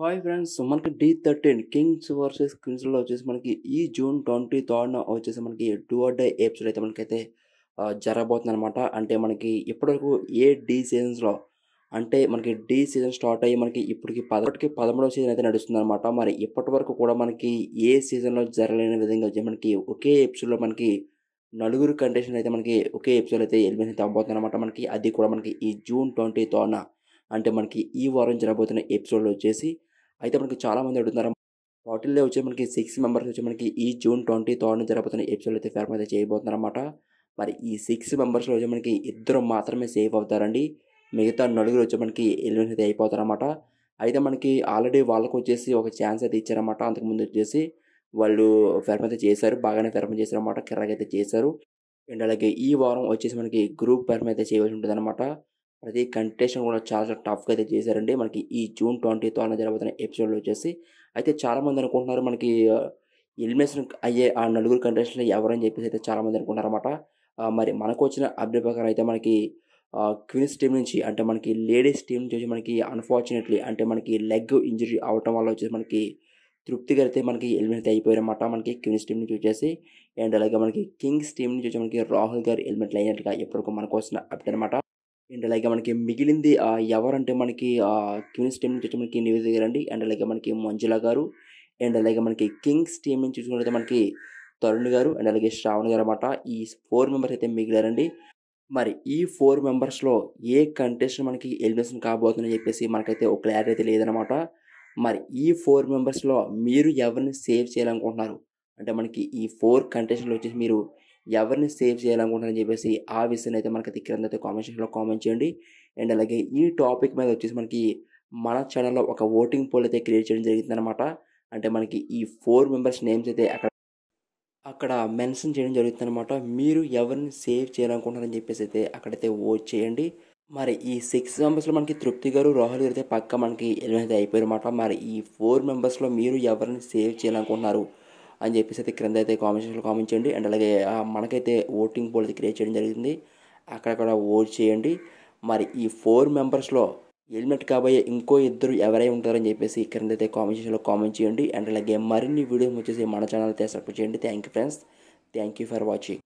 hi friends మనకి the thirteen kings versus క్వీన్స్లో వచ్చేసి మనకి ఈ జూన్ ట్వంటీ థర్డ్న వచ్చేసి మనకి టూ డే ఎపిసోడ్ అయితే మనకైతే జరగబోతుంది అనమాట అంటే మనకి ఇప్పటివరకు ఏ డి సీజన్స్లో అంటే మనకి డి సీజన్ స్టార్ట్ అయ్యి మనకి ఇప్పటికి పదకొటికి పదమూడవ సీజన్ అయితే నడుస్తుంది అనమాట మరి ఇప్పటి వరకు కూడా మనకి ఏ సీజన్లో జరగలేని విధంగా మనకి ఒకే ఎపిసోడ్లో మనకి నలుగురు కంటెస్టెంట్ అయితే మనకి ఒకే ఎపిసోడ్ అయితే ఎలిమినేషన్ అయితే అవ్వబోతుంది అనమాట మనకి అది కూడా మనకి ఈ జూన్ ట్వంటీ థర్డ్న అంటే మనకి ఈ వారం జరగబోతున్న ఎపిసోడ్లో వచ్చేసి అయితే మనకి చాలామంది అడుగుతున్నారు వాటిల్లో వచ్చి మనకి సిక్స్ మెంబర్స్ వచ్చి మనకి ఈ జూన్ ట్వంటీ థర్డ్ జరగబోతున్న ఎపిసోడ్ అయితే ఫార్మ్ అయితే చేయబోతున్నారన్నమాట మరి ఈ సిక్స్ మెంబర్స్లో వచ్చి మనకి ఇద్దరు మాత్రమే సేవ్ అవుతారండి మిగతా నలుగురు వచ్చి మనకి ఎలిమినేట్ అయితే అయిపోతారన్నమాట అయితే మనకి ఆల్రెడీ వాళ్ళకు వచ్చేసి ఒక ఛాన్స్ అయితే ఇచ్చారన్నమాట అంతకుముందు వచ్చేసి వాళ్ళు ఫెర్మ్ అయితే చేశారు బాగానే ఫెర్మ్ చేశారన్నమాట కిరాక్ అయితే చేశారు అండ్ అలాగే ఈ వారం వచ్చేసి మనకి గ్రూప్ ఫెర్మ్ అయితే చేయవలసి అనమాట ప్రతి కంటెస్టెంట్ కూడా చాలా టఫ్గా అయితే చేశారండి మనకి ఈ జూన్ ట్వంటీ తో అన్న జరగబోతున్న ఎపిసోడ్లో వచ్చేసి అయితే చాలామంది అనుకుంటున్నారు మనకి ఎలిమినేషన్ అయ్యే ఆ నలుగురు కంటెస్టెంట్లు ఎవరని చెప్పేసి అయితే చాలామంది అనుకుంటారన్నమాట మరి మనకు వచ్చిన అప్డేట్ ప్రకారం అయితే మనకి క్వీన్స్ టీం నుంచి అంటే మనకి లేడీస్ టీం నుంచి వచ్చి మనకి అన్ఫార్చునేట్లీ అంటే మనకి లెగ్ ఇంజరీ అవటం వల్ల వచ్చేసి మనకి తృప్తిగా అయితే మనకి ఎలిమెంట్ అయిపోయారన్నమాట మనకి క్వీన్స్ టీం నుంచి వచ్చేసి అండ్ అలాగే మనకి కింగ్స్ టీం నుంచి వచ్చి మనకి రాహుల్ గారు ఎలిమెంట్ అయినట్లుగా ఎప్పటికో మనకు వచ్చిన అప్డేట్ అనమాట అండ్ లైక్ మనకి మిగిలింది ఎవరంటే మనకి క్వీన్స్ టీం నుంచి మనకి నివేదిక అండి అండ్ లైక్ మనకి మంజుల గారు అండ్ లైక్ మనకి కింగ్స్ టీం నుంచి చూసుకున్నట్లయితే మనకి తరుణ్ గారు అండ్ అలాగే శ్రావణ్ గారు అనమాట ఈ ఫోర్ మెంబర్స్ అయితే మిగిలారండి మరి ఈ ఫోర్ మెంబర్స్లో ఏ కంటెస్ట్ మనకి ఎలిమినేషన్ కాబోతుందని చెప్పేసి మనకైతే ఒక క్లారిటీ అయితే లేదనమాట మరి ఈ ఫోర్ మెంబర్స్లో మీరు ఎవరిని సేవ్ చేయాలనుకుంటున్నారు అంటే మనకి ఈ ఫోర్ కంటెస్ట్లో వచ్చేసి మీరు ఎవరిని సేవ్ చేయాలనుకుంటున్నారని చెప్పేసి ఆ విషయాన్ని అయితే మనకి క్రింద అయితే కామెంట్ సెక్షన్లో కామెంట్ చేయండి అండ్ అలాగే ఈ టాపిక్ మీద వచ్చేసి మనకి మన ఛానల్లో ఒక ఓటింగ్ పోల్ అయితే క్రియేట్ చేయడం జరుగుతుందన్నమాట అంటే మనకి ఈ ఫోర్ మెంబర్స్ నేమ్స్ అయితే అక్కడ అక్కడ మెన్షన్ చేయడం జరుగుతుందన్నమాట మీరు ఎవరిని సేవ్ చేయాలనుకుంటున్నారని చెప్పేసి అయితే అక్కడైతే ఓట్ చేయండి మరి ఈ సిక్స్ మెంబర్స్లో మనకి తృప్తి గారు రాహుల్ గారు అయితే పక్క మనకి ఎలిమినేట్ అయిపోయారు అనమాట మరి ఈ ఫోర్ మెంబర్స్లో మీరు ఎవరిని సేవ్ చేయాలనుకుంటున్నారు అని చెప్పేసి అయితే క్రింద అయితే కామెంట్ సెక్షన్లో కామెంట్ చేయండి అండ్ అలాగే మనకైతే ఓటింగ్ పోల్ క్రియేట్ చేయడం జరిగింది అక్కడక్కడ ఓట్ చేయండి మరి ఈ ఫోర్ మెంబర్స్లో హెల్మెట్ కాబోయే ఇంకో ఇద్దరు ఎవరై ఉంటారని చెప్పేసి క్రింద అయితే కామెంట్ సెక్షన్లో కామెంట్ చేయండి అండ్ అలాగే మరిన్ని వీడియోస్ వచ్చేసి మన ఛానల్ అయితే సపోర్ట్ చేయండి thank you friends thank you for watching